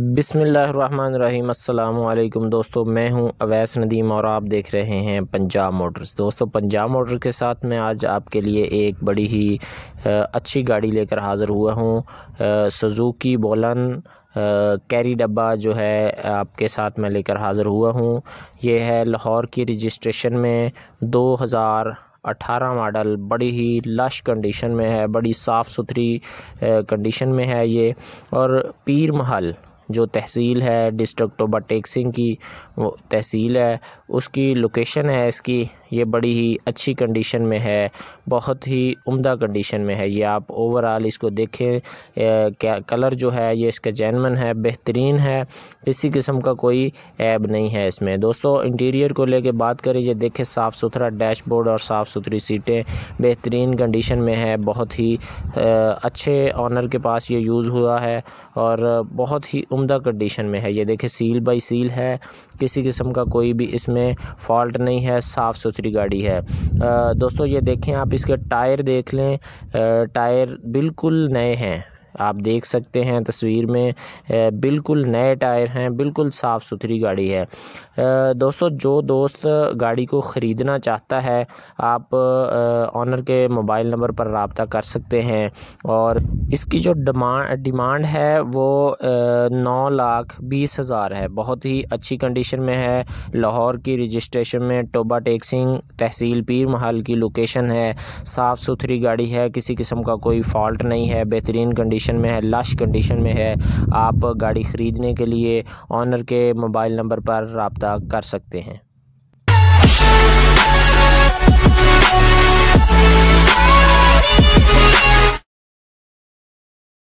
बिसमीम् अल्लाम दोस्तों मैं हूं अवैस नदीम और आप देख रहे हैं पंजाब मोटर्स दोस्तों पंजाब मोटर के साथ मैं आज आपके लिए एक बड़ी ही अच्छी गाड़ी लेकर हाज़िर हुआ हूं सुजुकी बोलन कैरी डब्बा जो है आपके साथ मैं लेकर हाज़िर हुआ हूं यह है लाहौर की रजिस्ट्रेशन में दो हज़ार अठारह मॉडल बड़ी ही लश कंडीशन में है बड़ी साफ़ सुथरी कंडीशन में है ये और पीर महल जो तहसील है डिस्ट्रिक्ट टोबा टेक सिंह की वो तहसील है उसकी लोकेशन है इसकी ये बड़ी ही अच्छी कंडीशन में है बहुत ही उम्दा कंडीशन में है ये आप ओवरऑल इसको देखें क्या कलर जो है ये इसका जैनमन है बेहतरीन है किसी किस्म का कोई ऐब नहीं है इसमें दोस्तों इंटीरियर को लेके बात करें ये देखें साफ़ सुथरा डैशबोर्ड और साफ़ सुथरी सीटें बेहतरीन कंडीशन में है बहुत ही अच्छे ऑनर के पास ये यूज़ हुआ है और बहुत ही उम्दा कंडीशन में है ये देखें सील बाई सील है किसी किस्म का कोई भी इसमें फॉल्ट नहीं है साफ़ सुथरी गाड़ी है आ, दोस्तों ये देखें आप इसके टायर देख लें आ, टायर बिल्कुल नए हैं आप देख सकते हैं तस्वीर में बिल्कुल नए टायर हैं बिल्कुल साफ़ सुथरी गाड़ी है दोस्तों जो दोस्त गाड़ी को ख़रीदना चाहता है आप ऑनर के मोबाइल नंबर पर रबता कर सकते हैं और इसकी जो डिमांड डिमांड है वो नौ लाख बीस हज़ार है बहुत ही अच्छी कंडीशन में है लाहौर की रजिस्ट्रेशन में टोबा टेक्सिंग तहसील पीर महल की लोकेशन है साफ़ सुथरी गाड़ी है किसी किस्म का कोई फॉल्ट नहीं है बेहतरीन कंडीशन में है लश कंडीशन में है आप गाड़ी ख़रीदने के लिए ऑनर के मोबाइल नंबर पर रबता कर सकते हैं